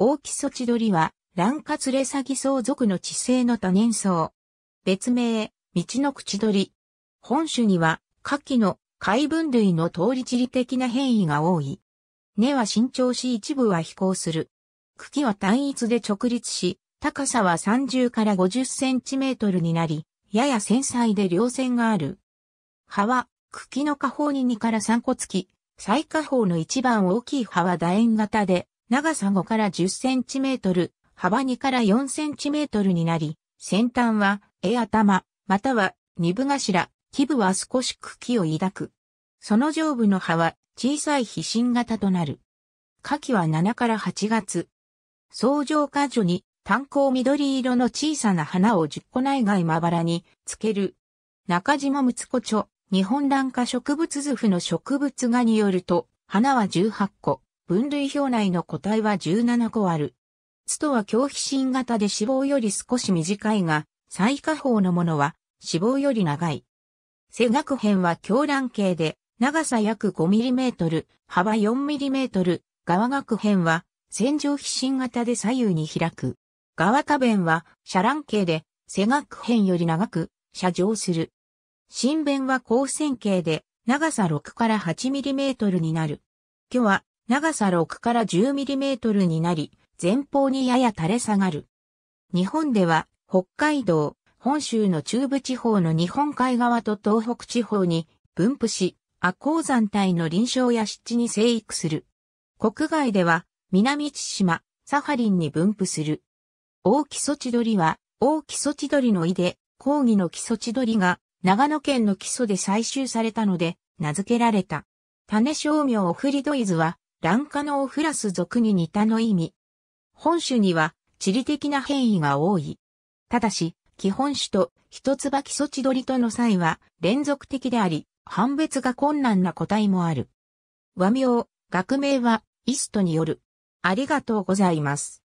大木ソチドリは、乱化カれレサギ属の地性の多年草。別名、道の口鳥。り。本種には、下記の海分類の通り地理的な変異が多い。根は伸長し一部は飛行する。茎は単一で直立し、高さは30から50センチメートルになり、やや繊細で稜線がある。葉は、茎の下方に2から3個つき、最下方の一番大きい葉は楕円型で、長さ5から10センチメートル、幅2から4センチメートルになり、先端は、絵頭、または、二部頭、基部は少し茎を抱く。その上部の葉は、小さい皮心型となる。花期は7から8月。相乗果樹に、炭鉱緑色の小さな花を10個内外まばらに、つける。中島睦子著、日本蘭花植物図譜の植物画によると、花は18個。分類表内の個体は17個ある。ツトは強皮心型で脂肪より少し短いが、最下方のものは脂肪より長い。背学編は狂乱形で、長さ約 5mm、幅 4mm、側学編は線状皮心型で左右に開く。側下弁は遮乱形で、背学編より長く、遮上する。心弁は高線形で、長さ6から 8mm になる。今日は長さ6から1 0トルになり、前方にやや垂れ下がる。日本では北海道、本州の中部地方の日本海側と東北地方に分布し、阿高山帯の臨床や湿地に生育する。国外では南千島、サハリンに分布する。大木ソチドリは、大木ソチドリの井で、講義の木ソチドリが、長野県の基礎で採集されたので、名付けられた。種商名オフリドイズは、蘭化のオフラス属に似たの意味。本種には地理的な変異が多い。ただし、基本種と一つばきそちりとの際は連続的であり、判別が困難な個体もある。和名、学名は、イストによる。ありがとうございます。